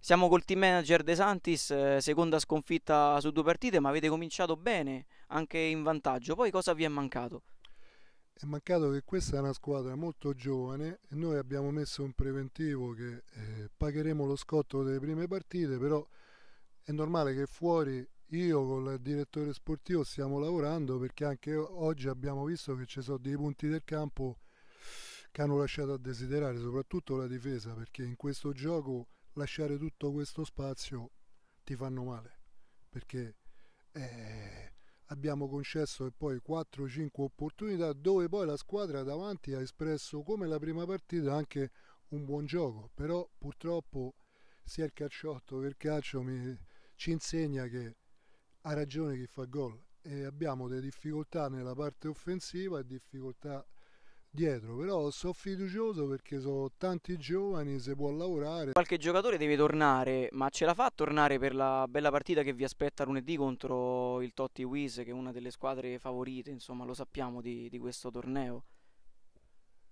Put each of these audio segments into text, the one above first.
Siamo col team manager De Santis, eh, seconda sconfitta su due partite, ma avete cominciato bene, anche in vantaggio. Poi cosa vi è mancato? È mancato che questa è una squadra molto giovane e noi abbiamo messo un preventivo che eh, pagheremo lo scotto delle prime partite, però è normale che fuori io con il direttore sportivo stiamo lavorando perché anche oggi abbiamo visto che ci sono dei punti del campo che hanno lasciato a desiderare, soprattutto la difesa, perché in questo gioco lasciare tutto questo spazio ti fanno male, perché eh, abbiamo concesso e poi 4-5 opportunità dove poi la squadra davanti ha espresso come la prima partita anche un buon gioco, però purtroppo sia il calciotto che il calcio mi, ci insegna che ha ragione chi fa gol e abbiamo delle difficoltà nella parte offensiva e difficoltà dietro, però sono fiducioso perché sono tanti giovani, si può lavorare. Qualche giocatore deve tornare, ma ce la fa a tornare per la bella partita che vi aspetta lunedì contro il Totti Wiz, che è una delle squadre favorite, insomma lo sappiamo di, di questo torneo.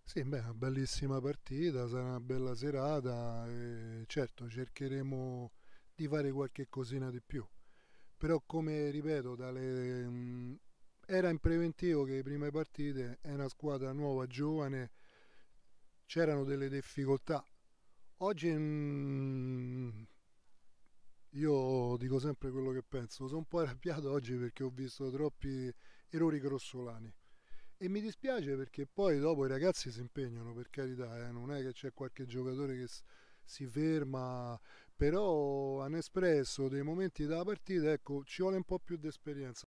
Sì, beh, una bellissima partita, sarà una bella serata, e certo cercheremo di fare qualche cosina di più, però come ripeto, dalle, mm, era in preventivo che le prime partite è una squadra nuova, giovane, c'erano delle difficoltà. Oggi mh, mm, io dico sempre quello che penso, sono un po' arrabbiato oggi perché ho visto troppi errori grossolani e mi dispiace perché poi dopo i ragazzi si impegnano per carità, eh, non è che c'è qualche giocatore che si ferma, però hanno espresso dei momenti della partita, ecco, ci vuole un po' più di esperienza.